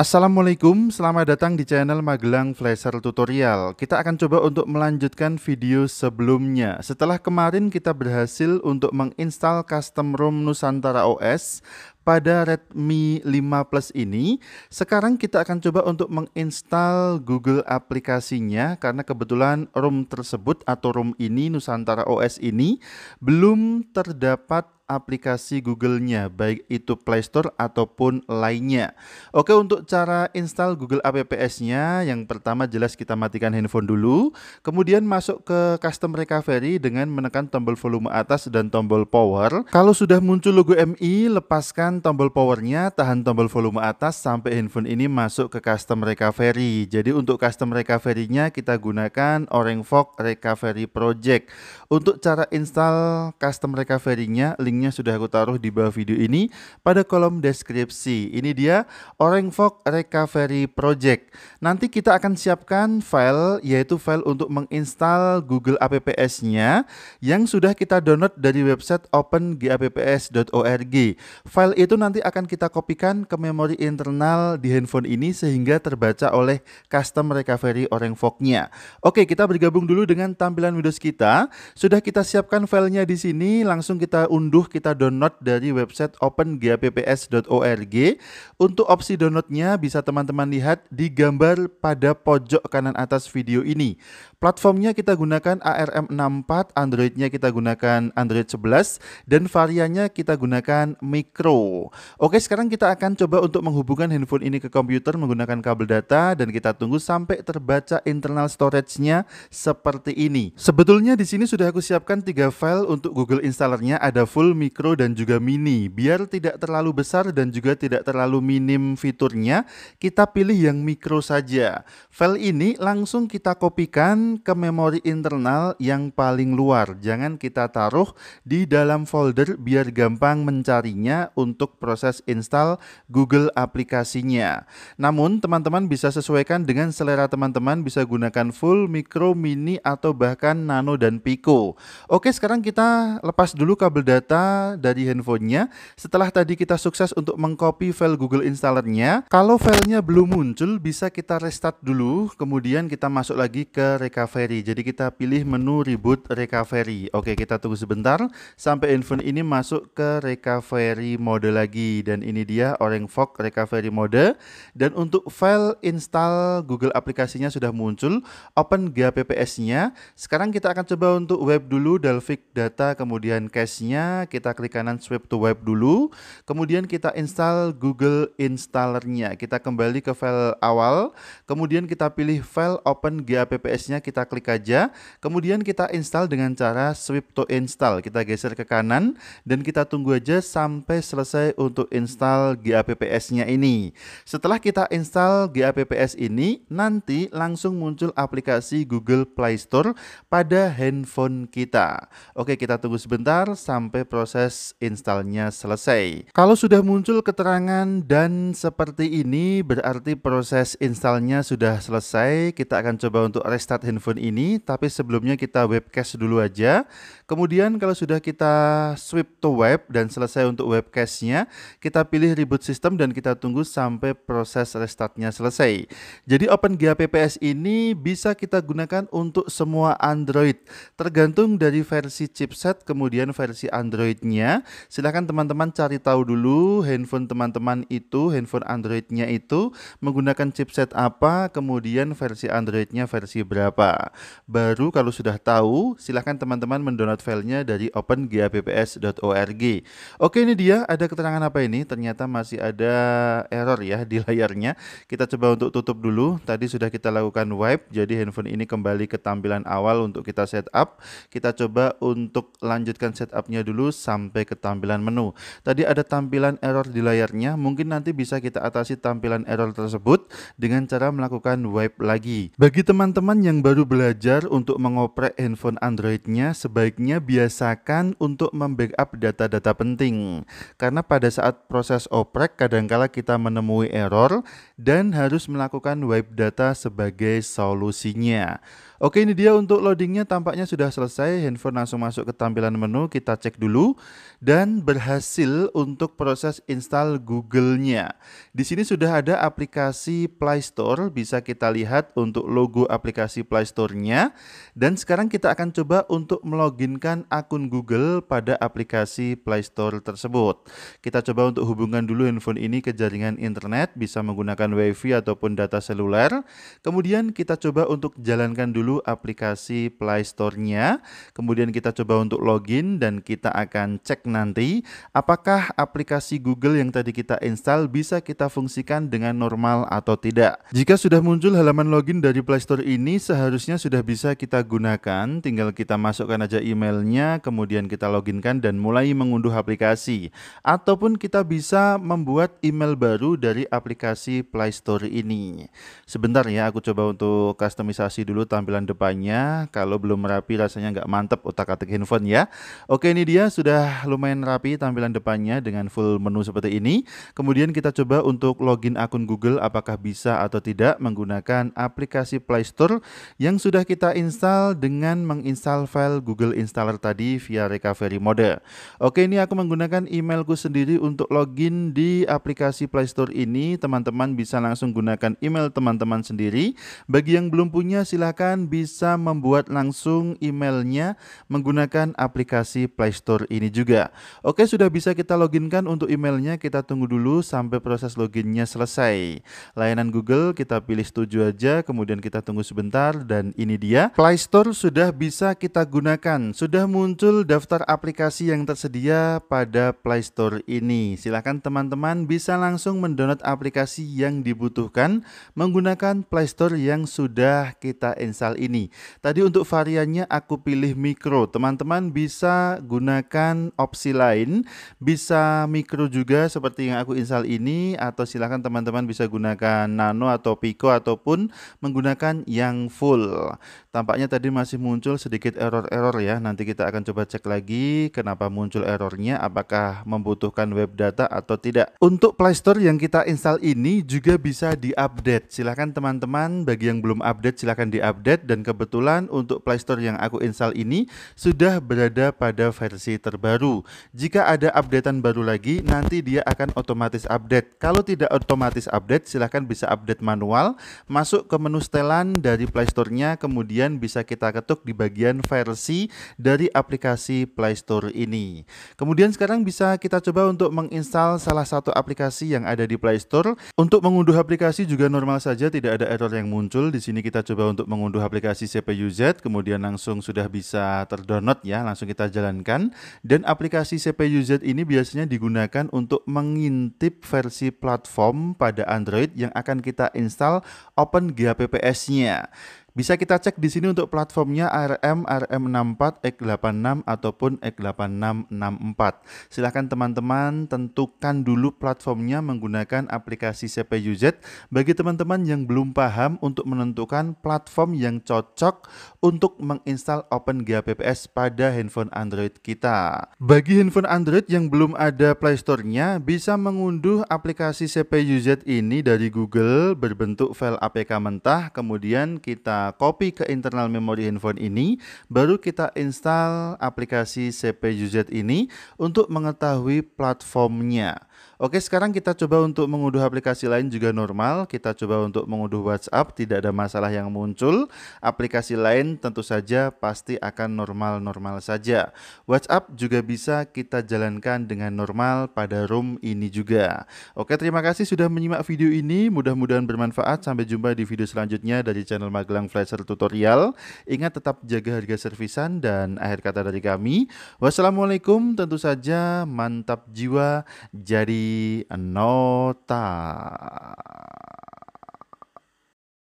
Assalamualaikum, selamat datang di channel Magelang Flasher Tutorial. Kita akan coba untuk melanjutkan video sebelumnya. Setelah kemarin kita berhasil untuk menginstal custom ROM Nusantara OS pada Redmi 5 Plus ini, sekarang kita akan coba untuk menginstal Google aplikasinya karena kebetulan ROM tersebut atau ROM ini Nusantara OS ini belum terdapat aplikasi Google-nya, baik itu Play Store ataupun lainnya. Oke, untuk cara install Google APPS-nya, yang pertama jelas kita matikan handphone dulu, kemudian masuk ke Custom Recovery dengan menekan tombol volume atas dan tombol power. Kalau sudah muncul logo MI, lepaskan tombol powernya, tahan tombol volume atas sampai handphone ini masuk ke Custom Recovery. Jadi untuk Custom Recovery-nya kita gunakan Orange Fog Recovery Project. Untuk cara install Custom Recovery-nya, link linknya sudah aku taruh di bawah video ini pada kolom deskripsi. Ini dia Orangfog Recovery Project. Nanti kita akan siapkan file yaitu file untuk menginstal Google APPS-nya yang sudah kita download dari website opengapps.org. File itu nanti akan kita kopikan ke memori internal di handphone ini sehingga terbaca oleh custom recovery Orangfog-nya. Oke, kita bergabung dulu dengan tampilan Windows kita. Sudah kita siapkan filenya di sini, langsung kita unduh kita download dari website opengapps.org. Untuk opsi downloadnya bisa teman-teman lihat di gambar pada pojok kanan atas video ini. Platformnya kita gunakan ARM64, Androidnya kita gunakan Android 11, dan variannya kita gunakan Micro. Oke, sekarang kita akan coba untuk menghubungkan handphone ini ke komputer menggunakan kabel data dan kita tunggu sampai terbaca internal storage-nya seperti ini. Sebetulnya di sini sudah aku siapkan tiga file untuk Google Installer-nya, ada full mikro dan juga mini. Biar tidak terlalu besar dan juga tidak terlalu minim fiturnya, kita pilih yang mikro saja. File ini langsung kita kopikan ke memori internal yang paling luar. Jangan kita taruh di dalam folder biar gampang mencarinya untuk proses install Google aplikasinya. Namun teman-teman bisa sesuaikan dengan selera teman-teman, bisa gunakan full, mikro, mini, atau bahkan nano dan pico. Oke, sekarang kita lepas dulu kabel data dari handphonenya. Setelah tadi kita sukses untuk mengcopy file Google Installernya, kalau filenya belum muncul bisa kita restart dulu, kemudian kita masuk lagi ke recovery. Jadi kita pilih menu reboot recovery. Oke, kita tunggu sebentar sampai handphone ini masuk ke recovery mode lagi dan ini dia orang Fog recovery mode dan untuk file install Google aplikasinya sudah muncul, open GPPS-nya. Sekarang kita akan coba untuk web dulu Dalvik data kemudian cache-nya kita klik kanan swipe to web dulu. Kemudian kita install Google Installernya. Kita kembali ke file awal, kemudian kita pilih file open GAPPS-nya, kita klik aja. Kemudian kita install dengan cara swipe to install. Kita geser ke kanan dan kita tunggu aja sampai selesai untuk install GAPPS-nya ini. Setelah kita install GAPPS ini, nanti langsung muncul aplikasi Google Play Store pada handphone kita. Oke, kita tunggu sebentar sampai proses proses installnya selesai. Kalau sudah muncul keterangan dan seperti ini berarti proses installnya sudah selesai. Kita akan coba untuk restart handphone ini, tapi sebelumnya kita webcast dulu aja. Kemudian kalau sudah kita swipe to web dan selesai untuk webcastnya, kita pilih reboot system dan kita tunggu sampai proses restartnya selesai. Jadi OpenGPPS ini bisa kita gunakan untuk semua Android, tergantung dari versi chipset kemudian versi Android Androidnya. Silahkan teman-teman cari tahu dulu handphone teman-teman itu, handphone Androidnya itu menggunakan chipset apa, kemudian versi Androidnya versi berapa. Baru kalau sudah tahu, silahkan teman-teman mendownload filenya dari opengapps.org. Oke ini dia, ada keterangan apa ini? Ternyata masih ada error ya di layarnya. Kita coba untuk tutup dulu. Tadi sudah kita lakukan wipe, jadi handphone ini kembali ke tampilan awal untuk kita setup. Kita coba untuk lanjutkan setupnya dulu sampai ke tampilan menu. Tadi ada tampilan error di layarnya, mungkin nanti bisa kita atasi tampilan error tersebut dengan cara melakukan wipe lagi. Bagi teman-teman yang baru belajar untuk mengoprek handphone Androidnya, sebaiknya biasakan untuk membackup data-data penting. Karena pada saat proses oprek, kadangkala kita menemui error dan harus melakukan wipe data sebagai solusinya. Oke ini dia untuk loadingnya tampaknya sudah selesai handphone langsung masuk ke tampilan menu kita cek dulu dan berhasil untuk proses install Google-nya. Di sini sudah ada aplikasi Play Store bisa kita lihat untuk logo aplikasi Play Store-nya dan sekarang kita akan coba untuk meloginkan akun Google pada aplikasi Play Store tersebut. Kita coba untuk hubungkan dulu handphone ini ke jaringan internet bisa menggunakan WiFi ataupun data seluler. Kemudian kita coba untuk jalankan dulu dulu aplikasi Play Store-nya. Kemudian kita coba untuk login dan kita akan cek nanti apakah aplikasi Google yang tadi kita install bisa kita fungsikan dengan normal atau tidak. Jika sudah muncul halaman login dari Play Store ini seharusnya sudah bisa kita gunakan. Tinggal kita masukkan aja emailnya, kemudian kita loginkan dan mulai mengunduh aplikasi. Ataupun kita bisa membuat email baru dari aplikasi Play Store ini. Sebentar ya, aku coba untuk customisasi dulu tampilan bulan depannya. Kalau belum rapi rasanya nggak mantep otak-atik handphone ya. Oke ini dia sudah lumayan rapi tampilan depannya dengan full menu seperti ini. Kemudian kita coba untuk login akun Google apakah bisa atau tidak menggunakan aplikasi Play Store yang sudah kita install dengan menginstal file Google Installer tadi via recovery mode. Oke ini aku menggunakan emailku sendiri untuk login di aplikasi Play Store ini. Teman-teman bisa langsung gunakan email teman-teman sendiri. Bagi yang belum punya silahkan bisa membuat langsung emailnya menggunakan aplikasi Play Store ini juga. Oke, sudah bisa kita loginkan untuk emailnya. Kita tunggu dulu sampai proses loginnya selesai. Layanan Google kita pilih setuju aja, kemudian kita tunggu sebentar dan ini dia. Play Store sudah bisa kita gunakan. Sudah muncul daftar aplikasi yang tersedia pada Play Store ini. Silahkan teman-teman bisa langsung mendownload aplikasi yang dibutuhkan menggunakan Play Store yang sudah kita install ini. Tadi untuk variannya aku pilih mikro. Teman-teman bisa gunakan opsi lain, bisa mikro juga seperti yang aku install ini atau silakan teman-teman bisa gunakan nano atau pico ataupun menggunakan yang full. Tampaknya tadi masih muncul sedikit error-error ya. Nanti kita akan coba cek lagi kenapa muncul errornya, apakah membutuhkan web data atau tidak. Untuk Playstore yang kita install ini juga bisa diupdate. Silakan teman-teman bagi yang belum update silakan diupdate update dan kebetulan untuk playstore yang aku install ini sudah berada pada versi terbaru. Jika ada updatean baru lagi, nanti dia akan otomatis update. Kalau tidak otomatis update, silahkan bisa update manual, masuk ke menu setelan dari playstore nya kemudian bisa kita ketuk di bagian versi dari aplikasi playstore ini. Kemudian sekarang bisa kita coba untuk menginstal salah satu aplikasi yang ada di playstore Untuk mengunduh aplikasi juga normal saja, tidak ada error yang muncul. Di sini kita coba untuk mengunduh aplikasi CPUZ, kemudian langsung sudah bisa terdownload ya, langsung kita jalankan. Dan aplikasi CPUZ ini biasanya digunakan untuk mengintip versi platform pada Android yang akan kita install open gpps nya bisa kita cek di sini untuk platformnya ARM, RM64, X86 ataupun X8664. Silahkan teman-teman tentukan dulu platformnya menggunakan aplikasi CPU Bagi teman-teman yang belum paham untuk menentukan platform yang cocok untuk menginstal OpenGApps pada handphone Android kita. Bagi handphone Android yang belum ada Play store nya bisa mengunduh aplikasi CPU ini dari Google berbentuk file APK mentah, kemudian kita Kopi copy ke internal memori handphone ini, baru kita install aplikasi CPUZ ini untuk mengetahui platformnya. Oke, sekarang kita coba untuk mengunduh aplikasi lain juga normal. Kita coba untuk mengunduh WhatsApp, tidak ada masalah yang muncul. Aplikasi lain tentu saja pasti akan normal-normal saja. WhatsApp juga bisa kita jalankan dengan normal pada room ini juga. Oke, terima kasih sudah menyimak video ini. Mudah-mudahan bermanfaat. Sampai jumpa di video selanjutnya dari channel Magelang Flasher Tutorial. Ingat tetap jaga harga servisan dan akhir kata dari kami. Wassalamualaikum, tentu saja mantap jiwa jadi Nota.